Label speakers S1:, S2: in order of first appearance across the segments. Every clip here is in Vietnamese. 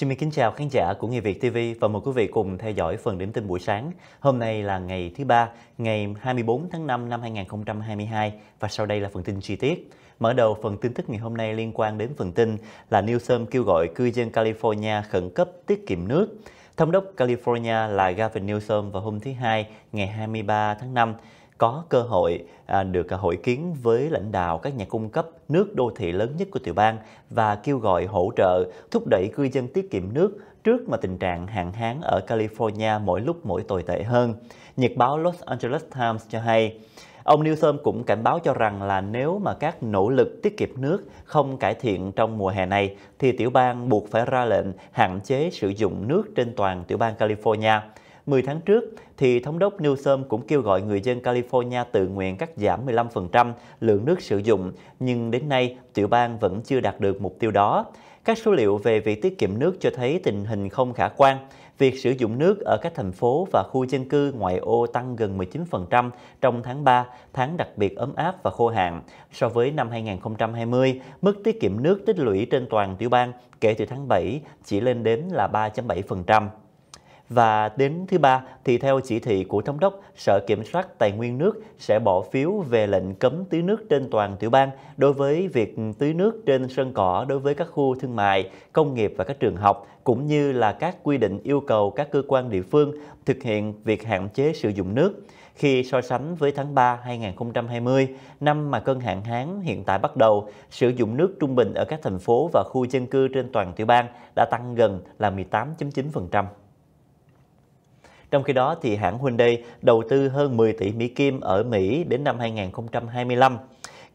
S1: Xin mời kính chào khán giả của Người Việt TV và mời quý vị cùng theo dõi phần điểm tin buổi sáng. Hôm nay là ngày thứ ba, ngày 24 tháng 5 năm 2022 và sau đây là phần tin chi tiết. Mở đầu phần tin tức ngày hôm nay liên quan đến phần tin là Newsom kêu gọi cư dân California khẩn cấp tiết kiệm nước. Thống đốc California là Gavin Newsom vào hôm thứ Hai, ngày 23 tháng 5 có cơ hội à, được à, hội kiến với lãnh đạo các nhà cung cấp nước đô thị lớn nhất của tiểu bang và kêu gọi hỗ trợ thúc đẩy cư dân tiết kiệm nước trước mà tình trạng hạn hán ở California mỗi lúc mỗi tồi tệ hơn. Nhật báo Los Angeles Times cho hay, Ông Newsom cũng cảnh báo cho rằng là nếu mà các nỗ lực tiết kiệm nước không cải thiện trong mùa hè này, thì tiểu bang buộc phải ra lệnh hạn chế sử dụng nước trên toàn tiểu bang California – 10 tháng trước, thì thống đốc Newsom cũng kêu gọi người dân California tự nguyện cắt giảm 15% lượng nước sử dụng, nhưng đến nay tiểu bang vẫn chưa đạt được mục tiêu đó. Các số liệu về việc tiết kiệm nước cho thấy tình hình không khả quan. Việc sử dụng nước ở các thành phố và khu dân cư ngoại ô tăng gần 19% trong tháng 3, tháng đặc biệt ấm áp và khô hạn. So với năm 2020, mức tiết kiệm nước tích lũy trên toàn tiểu bang kể từ tháng 7 chỉ lên đến là 3.7%. Và đến thứ ba thì theo chỉ thị của Thống đốc, Sở Kiểm soát Tài nguyên nước sẽ bỏ phiếu về lệnh cấm tưới nước trên toàn tiểu bang đối với việc tưới nước trên sân cỏ đối với các khu thương mại, công nghiệp và các trường học, cũng như là các quy định yêu cầu các cơ quan địa phương thực hiện việc hạn chế sử dụng nước. Khi so sánh với tháng 3 2020, năm mà cơn hạn hán hiện tại bắt đầu, sử dụng nước trung bình ở các thành phố và khu dân cư trên toàn tiểu bang đã tăng gần là 18.9%. Trong khi đó, thì hãng Hyundai đầu tư hơn 10 tỷ Mỹ Kim ở Mỹ đến năm 2025.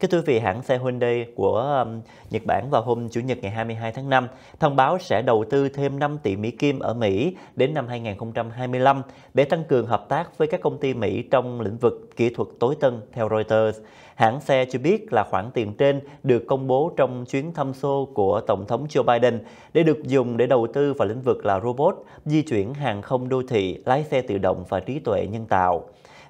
S1: Kính thưa quý vị, hãng xe Hyundai của um, Nhật Bản vào hôm Chủ nhật ngày 22 tháng 5 thông báo sẽ đầu tư thêm 5 tỷ Mỹ Kim ở Mỹ đến năm 2025 để tăng cường hợp tác với các công ty Mỹ trong lĩnh vực kỹ thuật tối tân theo Reuters. Hãng xe cho biết là khoản tiền trên được công bố trong chuyến thăm xô của Tổng thống Joe Biden để được dùng để đầu tư vào lĩnh vực là robot, di chuyển hàng không đô thị, lái xe tự động và trí tuệ nhân tạo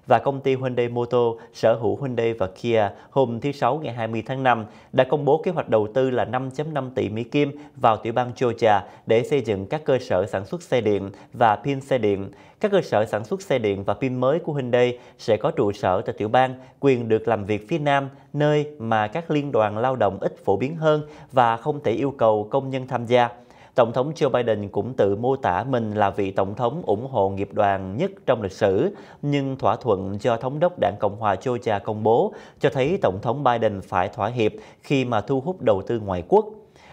S1: và công ty Hyundai Motor sở hữu Hyundai và Kia hôm thứ Sáu ngày 20 tháng 5 đã công bố kế hoạch đầu tư là 5.5 tỷ Mỹ Kim vào tiểu bang Georgia để xây dựng các cơ sở sản xuất xe điện và pin xe điện. Các cơ sở sản xuất xe điện và pin mới của Hyundai sẽ có trụ sở tại tiểu bang, quyền được làm việc phía Nam, nơi mà các liên đoàn lao động ít phổ biến hơn và không thể yêu cầu công nhân tham gia. Tổng thống Joe Biden cũng tự mô tả mình là vị tổng thống ủng hộ nghiệp đoàn nhất trong lịch sử, nhưng thỏa thuận do thống đốc đảng Cộng hòa Georgia công bố cho thấy tổng thống Biden phải thỏa hiệp khi mà thu hút đầu tư ngoại quốc.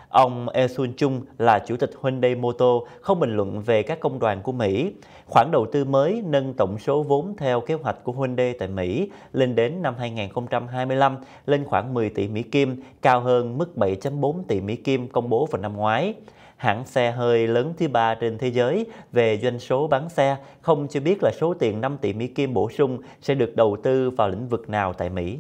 S1: Ông Esun Chung là chủ tịch Hyundai Motor không bình luận về các công đoàn của Mỹ. Khoản đầu tư mới nâng tổng số vốn theo kế hoạch của Hyundai tại Mỹ lên đến năm 2025 lên khoảng 10 tỷ Mỹ Kim, cao hơn mức 7.4 tỷ Mỹ Kim công bố vào năm ngoái hãng xe hơi lớn thứ ba trên thế giới về doanh số bán xe, không cho biết là số tiền 5 tỷ Mỹ Kim bổ sung sẽ được đầu tư vào lĩnh vực nào tại Mỹ.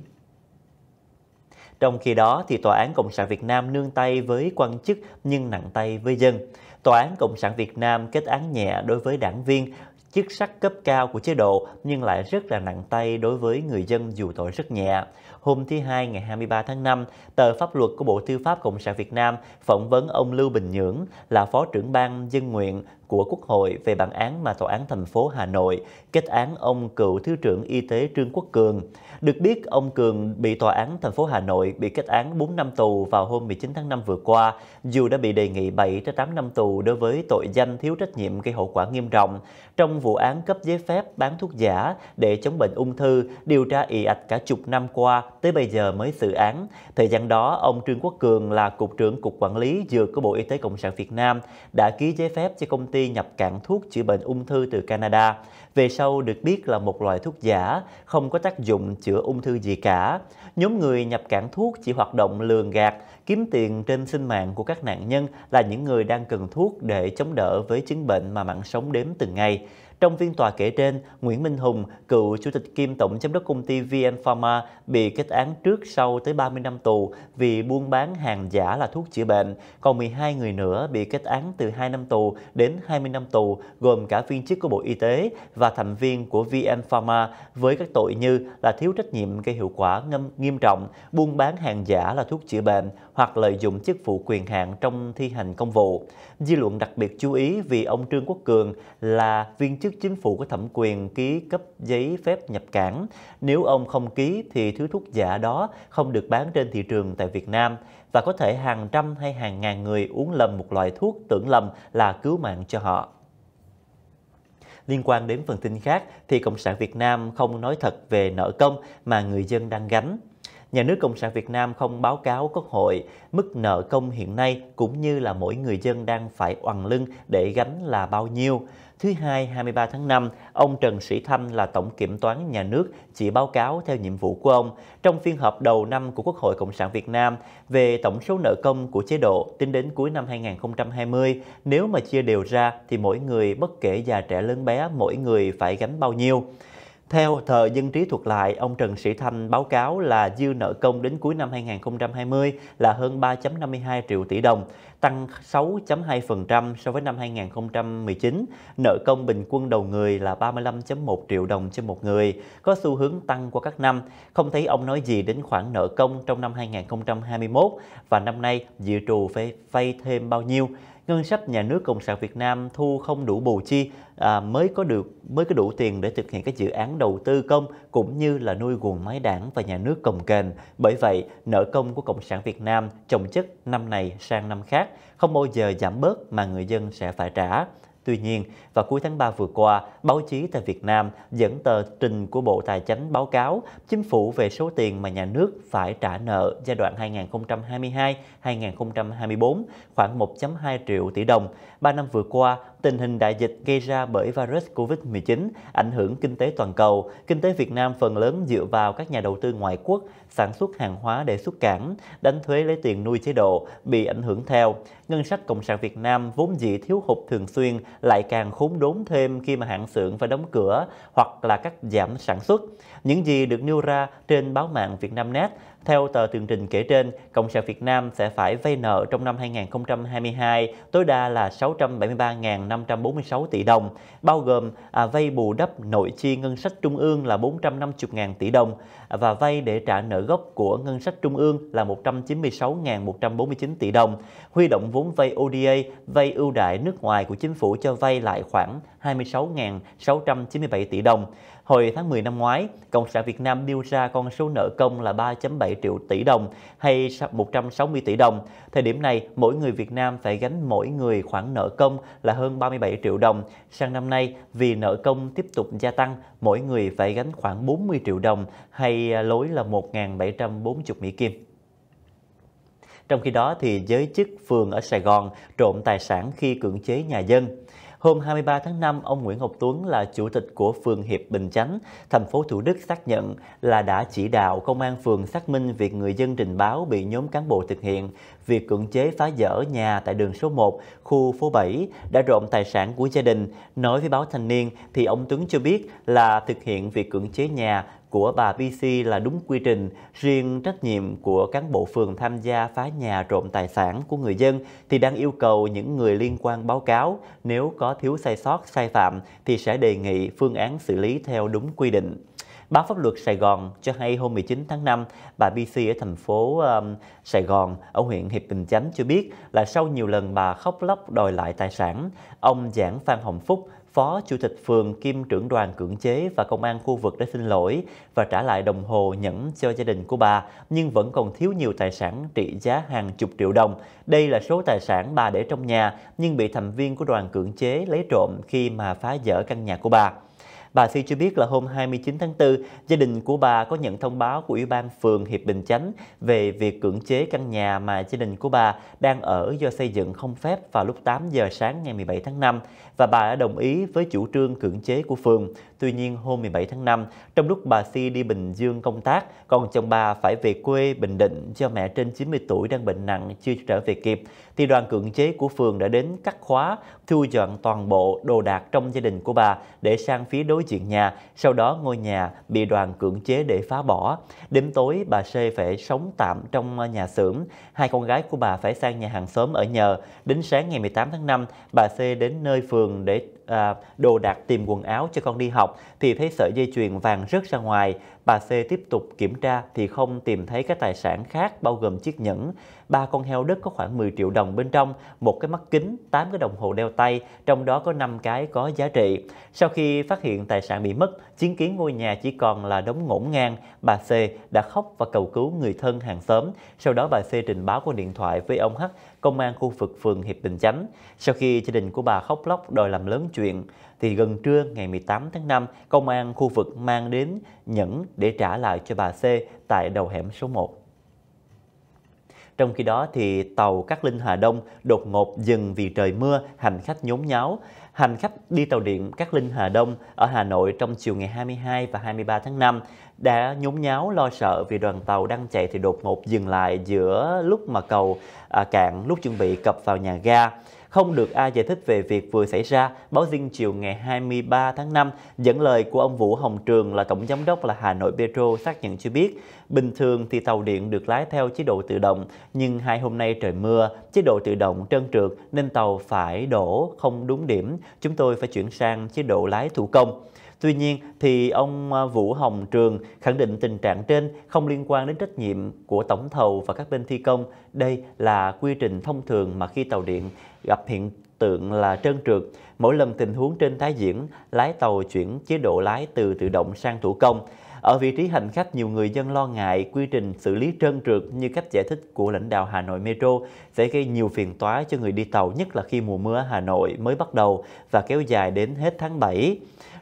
S1: Trong khi đó, thì Tòa án Cộng sản Việt Nam nương tay với quan chức nhưng nặng tay với dân. Tòa án Cộng sản Việt Nam kết án nhẹ đối với đảng viên chức sắc cấp cao của chế độ nhưng lại rất là nặng tay đối với người dân dù tội rất nhẹ. Hôm thứ Hai ngày 23 tháng 5, tờ pháp luật của Bộ Tư pháp Cộng sản Việt Nam phỏng vấn ông Lưu Bình Nhưỡng là Phó trưởng ban dân nguyện của Quốc hội về bản án mà Tòa án thành phố Hà Nội kết án ông cựu Thứ trưởng Y tế Trương Quốc Cường. Được biết, ông Cường bị Tòa án thành phố Hà Nội bị kết án 4 năm tù vào hôm 19 tháng 5 vừa qua, dù đã bị đề nghị 7-8 năm tù đối với tội danh thiếu trách nhiệm gây hậu quả nghiêm trọng. Trong vụ án cấp giấy phép bán thuốc giả để chống bệnh ung thư điều tra ị ạch cả chục năm qua tới bây giờ mới xử án. Thời gian đó, ông Trương Quốc Cường là Cục trưởng Cục Quản lý Dược của Bộ Y tế Cộng sản Việt Nam đã ký giấy phép cho công ty nhập cảng thuốc chữa bệnh ung thư từ Canada. Về sau được biết là một loại thuốc giả, không có tác dụng chữa ung thư gì cả. Nhóm người nhập cảng thuốc chỉ hoạt động lường gạt, kiếm tiền trên sinh mạng của các nạn nhân là những người đang cần thuốc để chống đỡ với chứng bệnh mà mạng sống đếm từng ngày. Trong phiên tòa kể trên, Nguyễn Minh Hùng, cựu chủ tịch kiêm tổng giám đốc công ty VN Pharma bị kết án trước sau tới 30 năm tù vì buôn bán hàng giả là thuốc chữa bệnh, còn 12 người nữa bị kết án từ 2 năm tù đến 20 năm tù, gồm cả viên chức của Bộ Y tế và thành viên của VN Pharma với các tội như là thiếu trách nhiệm gây hiệu quả ngâm, nghiêm trọng, buôn bán hàng giả là thuốc chữa bệnh hoặc lợi dụng chức vụ quyền hạn trong thi hành công vụ. Dư luận đặc biệt chú ý vì ông Trương Quốc Cường là viên chức chức chính phủ có thẩm quyền ký cấp giấy phép nhập cảng. Nếu ông không ký thì thứ thuốc giả đó không được bán trên thị trường tại Việt Nam và có thể hàng trăm hay hàng ngàn người uống lầm một loại thuốc tưởng lầm là cứu mạng cho họ. Liên quan đến phần tin khác thì Cộng sản Việt Nam không nói thật về nợ công mà người dân đang gánh nhà nước Cộng sản Việt Nam không báo cáo Quốc hội mức nợ công hiện nay cũng như là mỗi người dân đang phải oằn lưng để gánh là bao nhiêu. Thứ hai, 23 tháng 5, ông Trần Sĩ Thanh là Tổng Kiểm toán Nhà nước chỉ báo cáo theo nhiệm vụ của ông trong phiên họp đầu năm của Quốc hội Cộng sản Việt Nam về tổng số nợ công của chế độ tính đến cuối năm 2020. Nếu mà chia đều ra thì mỗi người bất kể già trẻ lớn bé mỗi người phải gánh bao nhiêu. Theo thờ Dân trí thuật lại, ông Trần Sĩ Thanh báo cáo là dư nợ công đến cuối năm 2020 là hơn 3.52 triệu tỷ đồng, tăng 6.2% so với năm 2019. Nợ công bình quân đầu người là 35.1 triệu đồng trên một người, có xu hướng tăng qua các năm. Không thấy ông nói gì đến khoản nợ công trong năm 2021 và năm nay dự trù phải vay thêm bao nhiêu ngân sách nhà nước Cộng sản Việt Nam thu không đủ bù chi à, mới có được mới có đủ tiền để thực hiện các dự án đầu tư công cũng như là nuôi nguồn máy đảng và nhà nước cồng kềnh. Bởi vậy, nợ công của Cộng sản Việt Nam chồng chất năm này sang năm khác, không bao giờ giảm bớt mà người dân sẽ phải trả. Tuy nhiên, vào cuối tháng 3 vừa qua, báo chí tại Việt Nam dẫn tờ trình của Bộ Tài Chánh báo cáo chính phủ về số tiền mà nhà nước phải trả nợ giai đoạn 2022-2024 khoảng 1.2 triệu tỷ đồng. Ba năm vừa qua, tình hình đại dịch gây ra bởi virus COVID-19 ảnh hưởng kinh tế toàn cầu. Kinh tế Việt Nam phần lớn dựa vào các nhà đầu tư ngoại quốc sản xuất hàng hóa để xuất cảng, đánh thuế lấy tiền nuôi chế độ, bị ảnh hưởng theo. Ngân sách Cộng sản Việt Nam vốn dĩ thiếu hụt thường xuyên lại càng khốn đốn thêm khi mà hãng xưởng phải đóng cửa hoặc là cắt giảm sản xuất. Những gì được nêu ra trên báo mạng Việt Nam Net theo tờ tường trình kể trên, Cộng sản Việt Nam sẽ phải vay nợ trong năm 2022 tối đa là 673.546 tỷ đồng, bao gồm à, vay bù đắp nội chi ngân sách trung ương là 450.000 tỷ đồng và vay để trả nợ gốc của ngân sách trung ương là 196.149 tỷ đồng, huy động vốn vay ODA, vay ưu đại nước ngoài của chính phủ cho vay lại khoảng 26.697 tỷ đồng. Hồi tháng 10 năm ngoái, Cộng sản Việt Nam nêu ra con số nợ công là 3.7 triệu tỷ đồng hay 160 tỷ đồng. Thời điểm này, mỗi người Việt Nam phải gánh mỗi người khoản nợ công là hơn 37 triệu đồng. Sang năm nay, vì nợ công tiếp tục gia tăng, mỗi người phải gánh khoảng 40 triệu đồng hay à, lối là 1.740 Mỹ Kim. Trong khi đó thì giới chức phường ở Sài Gòn trộm tài sản khi cưỡng chế nhà dân. Hôm 23 tháng 5, ông Nguyễn Ngọc Tuấn là chủ tịch của phường Hiệp Bình Chánh, thành phố Thủ Đức xác nhận là đã chỉ đạo công an phường xác minh việc người dân trình báo bị nhóm cán bộ thực hiện việc cưỡng chế phá dỡ nhà tại đường số 1, khu phố 7 đã trộm tài sản của gia đình. Nói với báo Thanh niên thì ông Tuấn cho biết là thực hiện việc cưỡng chế nhà của bà BC là đúng quy trình, riêng trách nhiệm của cán bộ phường tham gia phá nhà trộm tài sản của người dân thì đang yêu cầu những người liên quan báo cáo, nếu có thiếu sai sót, sai phạm thì sẽ đề nghị phương án xử lý theo đúng quy định. Báo Pháp luật Sài Gòn cho hay hôm 19 tháng 5, bà BC ở thành phố um, Sài Gòn, ở huyện Hiệp Bình Chánh cho biết là sau nhiều lần bà khóc lóc đòi lại tài sản, ông Giảng Phan Hồng Phúc, Phó Chủ tịch phường kiêm trưởng đoàn cưỡng chế và công an khu vực đã xin lỗi và trả lại đồng hồ nhẫn cho gia đình của bà, nhưng vẫn còn thiếu nhiều tài sản trị giá hàng chục triệu đồng. Đây là số tài sản bà để trong nhà, nhưng bị thành viên của đoàn cưỡng chế lấy trộm khi mà phá dỡ căn nhà của bà. Bà si cho biết là hôm 29 tháng 4, gia đình của bà có nhận thông báo của Ủy ban phường Hiệp Bình Chánh về việc cưỡng chế căn nhà mà gia đình của bà đang ở do xây dựng không phép vào lúc 8 giờ sáng ngày 17 tháng 5 và bà đã đồng ý với chủ trương cưỡng chế của phường. Tuy nhiên hôm 17 tháng 5, trong lúc bà si đi Bình Dương công tác, còn chồng bà phải về quê Bình Định do mẹ trên 90 tuổi đang bệnh nặng chưa trở về kịp, thì đoàn cưỡng chế của phường đã đến cắt khóa, thu dọn toàn bộ đồ đạc trong gia đình của bà để sang phía đối nối chuyện nhà, sau đó ngôi nhà bị đoàn cưỡng chế để phá bỏ. Đêm tối, bà C phải sống tạm trong nhà xưởng, hai con gái của bà phải sang nhà hàng xóm ở nhờ. Đến sáng ngày 18 tháng 5, bà C đến nơi phường để à, đồ đạc tìm quần áo cho con đi học thì thấy sợi dây chuyền vàng rớt ra ngoài. Bà C tiếp tục kiểm tra thì không tìm thấy các tài sản khác bao gồm chiếc nhẫn, ba con heo đất có khoảng 10 triệu đồng bên trong, một cái mắt kính, 8 cái đồng hồ đeo tay, trong đó có 5 cái có giá trị. Sau khi phát hiện tài sản bị mất, chứng kiến ngôi nhà chỉ còn là đống ngổn ngang, bà C đã khóc và cầu cứu người thân hàng xóm. Sau đó bà C trình báo qua điện thoại với ông H, công an khu vực phường Hiệp Bình Chánh. Sau khi gia đình của bà khóc lóc đòi làm lớn chuyện, thì gần trưa ngày 18 tháng 5, công an khu vực mang đến nhẫn để trả lại cho bà C tại đầu hẻm số 1. Trong khi đó thì tàu Cát Linh Hà Đông đột ngột dừng vì trời mưa, hành khách nhốn nháo. Hành khách đi tàu điện Cát Linh Hà Đông ở Hà Nội trong chiều ngày 22 và 23 tháng 5 đã nhốn nháo lo sợ vì đoàn tàu đang chạy thì đột ngột dừng lại giữa lúc mà cầu à, cạn lúc chuẩn bị cập vào nhà ga không được ai giải thích về việc vừa xảy ra, báo Dinh chiều ngày 23 tháng 5 dẫn lời của ông Vũ Hồng Trường là tổng giám đốc là Hà Nội Petro xác nhận cho biết, bình thường thì tàu điện được lái theo chế độ tự động, nhưng hai hôm nay trời mưa, chế độ tự động trơn trượt nên tàu phải đổ không đúng điểm, chúng tôi phải chuyển sang chế độ lái thủ công. Tuy nhiên, thì ông à, Vũ Hồng Trường khẳng định tình trạng trên không liên quan đến trách nhiệm của tổng thầu và các bên thi công. Đây là quy trình thông thường mà khi tàu điện gặp hiện tượng là trơn trượt. Mỗi lần tình huống trên tái diễn, lái tàu chuyển chế độ lái từ tự động sang thủ công. Ở vị trí hành khách, nhiều người dân lo ngại quy trình xử lý trơn trượt như cách giải thích của lãnh đạo Hà Nội Metro sẽ gây nhiều phiền toái cho người đi tàu, nhất là khi mùa mưa Hà Nội mới bắt đầu và kéo dài đến hết tháng 7.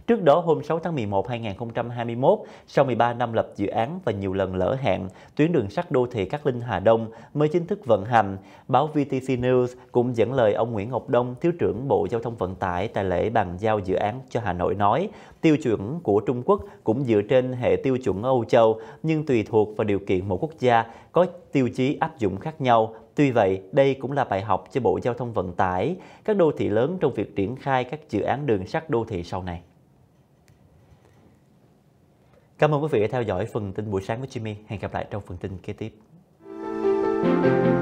S1: Trước đó hôm 6 tháng 11 2021, sau 13 năm lập dự án và nhiều lần lỡ hẹn, tuyến đường sắt đô thị Cát Linh Hà Đông mới chính thức vận hành. Báo VTC News cũng dẫn lời ông Nguyễn Ngọc Đông, thiếu trưởng Bộ Giao thông Vận tải tại lễ bàn giao dự án cho Hà Nội nói, tiêu chuẩn của Trung Quốc cũng dựa trên hệ tiêu chuẩn Âu Châu, nhưng tùy thuộc vào điều kiện mỗi quốc gia có tiêu chí áp dụng khác nhau Tuy vậy, đây cũng là bài học cho Bộ Giao thông Vận tải, các đô thị lớn trong việc triển khai các dự án đường sắt đô thị sau này. Cảm ơn quý vị đã theo dõi phần tin buổi sáng của Jimmy. Hẹn gặp lại trong phần tin kế tiếp.